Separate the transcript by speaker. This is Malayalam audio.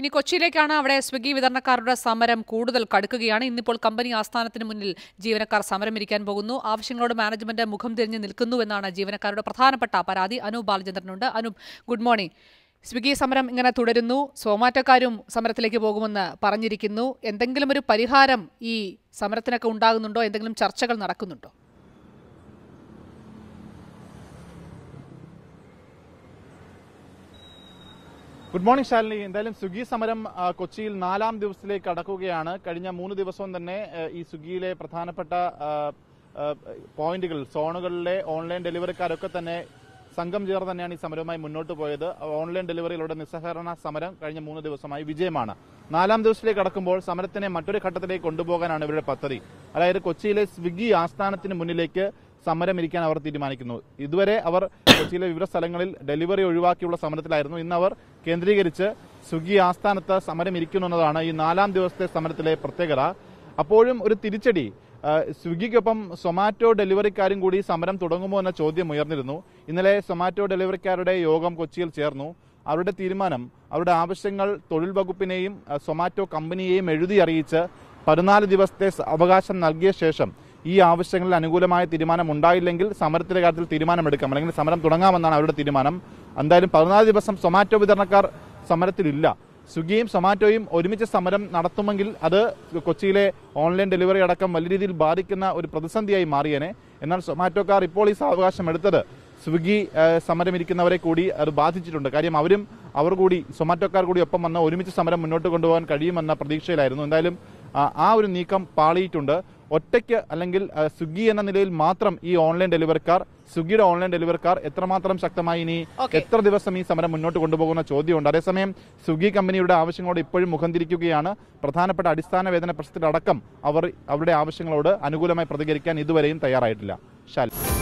Speaker 1: ഇനി കൊച്ചിയിലേക്കാണ് അവിടെ സ്വിഗ്ഗി വിതരണക്കാരുടെ സമരം കൂടുതൽ കടുക്കുകയാണ് ഇന്നിപ്പോൾ കമ്പനി ആസ്ഥാനത്തിന് മുന്നിൽ ജീവനക്കാർ സമരമിരിക്കാൻ പോകുന്നു ആവശ്യങ്ങളോട് മാനേജ്മെന്റ് മുഖം തിരിഞ്ഞ് എന്നാണ് ജീവനക്കാരുടെ പ്രധാനപ്പെട്ട പരാതി അനൂപ് ബാലചന്ദ്രനുണ്ട് അനൂപ് ഗുഡ് മോർണിംഗ് സ്വിഗ്ഗി സമരം ഇങ്ങനെ തുടരുന്നു സോമാറ്റക്കാരും സമരത്തിലേക്ക് പോകുമെന്ന് പറഞ്ഞിരിക്കുന്നു എന്തെങ്കിലും ഒരു പരിഹാരം ഈ സമരത്തിനൊക്കെ ഉണ്ടാകുന്നുണ്ടോ എന്തെങ്കിലും ചർച്ചകൾ നടക്കുന്നുണ്ടോ
Speaker 2: ഗുഡ് മോർണിംഗ് ശാലിനി എന്തായാലും സ്വിഗ്ഗി സമരം കൊച്ചിയിൽ നാലാം ദിവസത്തിലേക്ക് കടക്കുകയാണ് കഴിഞ്ഞ മൂന്ന് ദിവസവും തന്നെ ഈ സ്വിഗ്ഗിയിലെ പ്രധാനപ്പെട്ട പോയിന്റുകൾ സോണുകളിലെ ഓൺലൈൻ ഡെലിവറിക്കാരൊക്കെ തന്നെ സംഘം ചേർന്ന് തന്നെയാണ് ഈ സമരവുമായി മുന്നോട്ട് പോയത് ഓൺലൈൻ ഡെലിവറിയിലൂടെ നിസ്സഹകരണ സമരം കഴിഞ്ഞ മൂന്ന് ദിവസമായി വിജയമാണ് നാലാം ദിവസത്തിലേക്ക് കടക്കുമ്പോൾ സമരത്തിനെ മറ്റൊരു ഘട്ടത്തിലേക്ക് കൊണ്ടുപോകാനാണ് ഇവരുടെ പദ്ധതി അതായത് കൊച്ചിയിലെ സ്വിഗ്ഗി ആസ്ഥാനത്തിന് മുന്നിലേക്ക് സമരമിരിക്കാൻ അവർ തീരുമാനിക്കുന്നു ഇതുവരെ അവർ കൊച്ചിയിലെ വിവിധ സ്ഥലങ്ങളിൽ ഡെലിവറി ഒഴിവാക്കിയുള്ള സമരത്തിലായിരുന്നു ഇന്ന് അവർ കേന്ദ്രീകരിച്ച് സ്വിഗ്ഗി ആസ്ഥാനത്ത് സമരമിരിക്കുന്നു എന്നതാണ് ഈ നാലാം ദിവസത്തെ സമരത്തിലെ പ്രത്യേകത അപ്പോഴും ഒരു തിരിച്ചടി സ്വിഗ്ഗിക്കൊപ്പം സൊമാറ്റോ ഡെലിവറിക്കാരും കൂടി സമരം തുടങ്ങുമോ എന്ന ചോദ്യം ഉയർന്നിരുന്നു ഇന്നലെ സൊമാറ്റോ ഡെലിവറിക്കാരുടെ യോഗം കൊച്ചിയിൽ ചേർന്നു അവരുടെ തീരുമാനം അവരുടെ ആവശ്യങ്ങൾ തൊഴിൽ വകുപ്പിനെയും സൊമാറ്റോ കമ്പനിയെയും എഴുതി അറിയിച്ച് പതിനാല് ദിവസത്തെ അവകാശം നൽകിയ ശേഷം ഈ ആവശ്യങ്ങളിൽ അനുകൂലമായ തീരുമാനം ഉണ്ടായില്ലെങ്കിൽ സമരത്തിന്റെ കാര്യത്തിൽ തീരുമാനമെടുക്കാം അല്ലെങ്കിൽ സമരം തുടങ്ങാമെന്നാണ് അവരുടെ തീരുമാനം എന്തായാലും പതിനാല് ദിവസം സൊമാറ്റോ വിതരണക്കാർ സമരത്തിലില്ല സ്വിഗ്ഗിയും സൊമാറ്റോയും ഒരുമിച്ച് സമരം നടത്തുമെങ്കിൽ അത് കൊച്ചിയിലെ ഓൺലൈൻ ഡെലിവറി അടക്കം വലിയ രീതിയിൽ ബാധിക്കുന്ന ഒരു പ്രതിസന്ധിയായി മാറിയേനെ എന്നാൽ സൊമാറ്റോക്കാർ ഇപ്പോൾ ഈ സാവകാശം എടുത്തത് സ്വിഗ്ഗി സമരമിരിക്കുന്നവരെ കൂടി അത് ബാധിച്ചിട്ടുണ്ട് കാര്യം അവരും അവർ കൂടി സൊമാറ്റോക്കാർ കൂടി ഒപ്പം വന്ന് ഒരുമിച്ച് സമരം മുന്നോട്ട് കൊണ്ടുപോകാൻ കഴിയുമെന്ന പ്രതീക്ഷയിലായിരുന്നു എന്തായാലും ആ ഒരു നീക്കം പാളിയിട്ടുണ്ട് ഒറ്റയ്ക്ക് അല്ലെങ്കിൽ സ്വിഗ്ഗി എന്ന നിലയിൽ മാത്രം ഈ ഓൺലൈൻ ഡെലിവറിക്കാർ സ്വിഗ്ഗിയുടെ ഓൺലൈൻ ഡെലിവറിക്കാർ എത്രമാത്രം ശക്തമായി ഇനി എത്ര ദിവസം ഈ സമരം മുന്നോട്ട് കൊണ്ടുപോകുന്ന ചോദ്യമുണ്ട് അതേസമയം സ്വിഗ്ഗി കമ്പനിയുടെ ആവശ്യങ്ങളോട് ഇപ്പോഴും മുഖം തിരിക്കുകയാണ് പ്രധാനപ്പെട്ട അടിസ്ഥാന വേതന പ്രശ്നത്തിലടക്കം അവർ അവരുടെ ആവശ്യങ്ങളോട് അനുകൂലമായി പ്രതികരിക്കാൻ ഇതുവരെയും തയ്യാറായിട്ടില്ല ശാലി